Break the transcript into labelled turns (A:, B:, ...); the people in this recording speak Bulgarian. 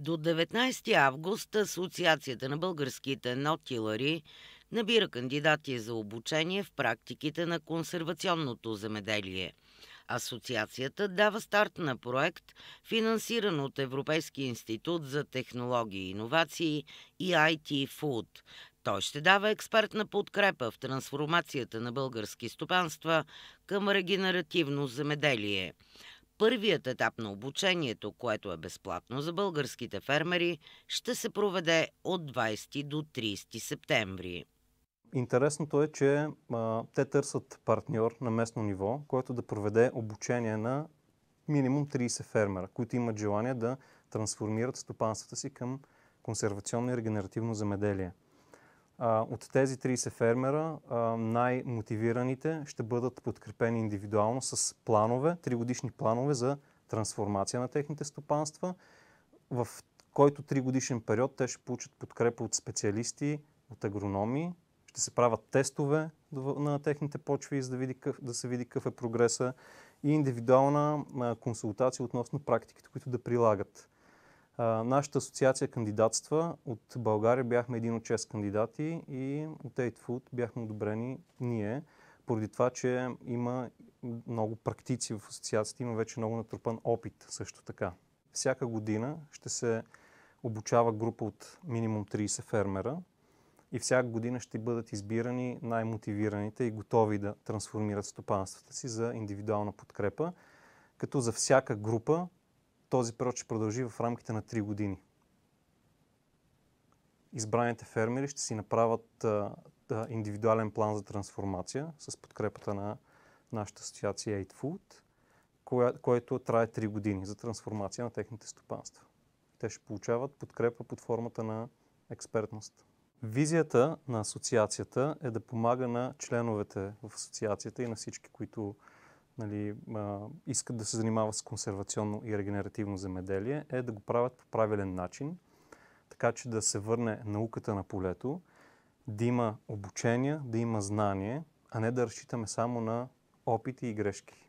A: До 19 август Асоциацията на българските нотилари набира кандидати за обучение в практиките на консервационното земеделие. Асоциацията дава старт на проект, финансиран от Европейски институт за технологии и иновации и IT Food. Той ще дава експертна подкрепа в трансформацията на български стопанства към регенеративно земеделие. Първият етап на обучението, което е безплатно за българските фермери, ще се проведе от 20 до 30 септември.
B: Интересното е, че а, те търсят партньор на местно ниво, който да проведе обучение на минимум 30 фермера, които имат желание да трансформират стопанствата си към консервационно и регенеративно замеделие. От тези 30 фермера най-мотивираните ще бъдат подкрепени индивидуално с планове, тригодишни планове за трансформация на техните стопанства, в който тригодишен период те ще получат подкрепа от специалисти, от агрономи, ще се правят тестове на техните почви, за да, види, да се види какъв е прогреса и индивидуална консултация относно практиките, които да прилагат нашата асоциация кандидатства. От България бяхме един от 6 кандидати и от 8 Food бяхме одобрени ние, поради това, че има много практици в асоциацията, има вече много натрупан опит също така. Всяка година ще се обучава група от минимум 30 фермера и всяка година ще бъдат избирани най-мотивираните и готови да трансформират стопанствата си за индивидуална подкрепа, като за всяка група този период ще продължи в рамките на 3 години. Избраните фермери ще си направят а, индивидуален план за трансформация с подкрепата на нашата асоциация 8 Food, коя, което трае 3 години за трансформация на техните стопанства. Те ще получават подкрепа под формата на експертност. Визията на асоциацията е да помага на членовете в асоциацията и на всички, които нали, а, искат да се занимават с консервационно и регенеративно земеделие, е да го правят по правилен начин, така че да се върне науката на полето, да има обучение, да има знание, а не да разчитаме само на опити и грешки.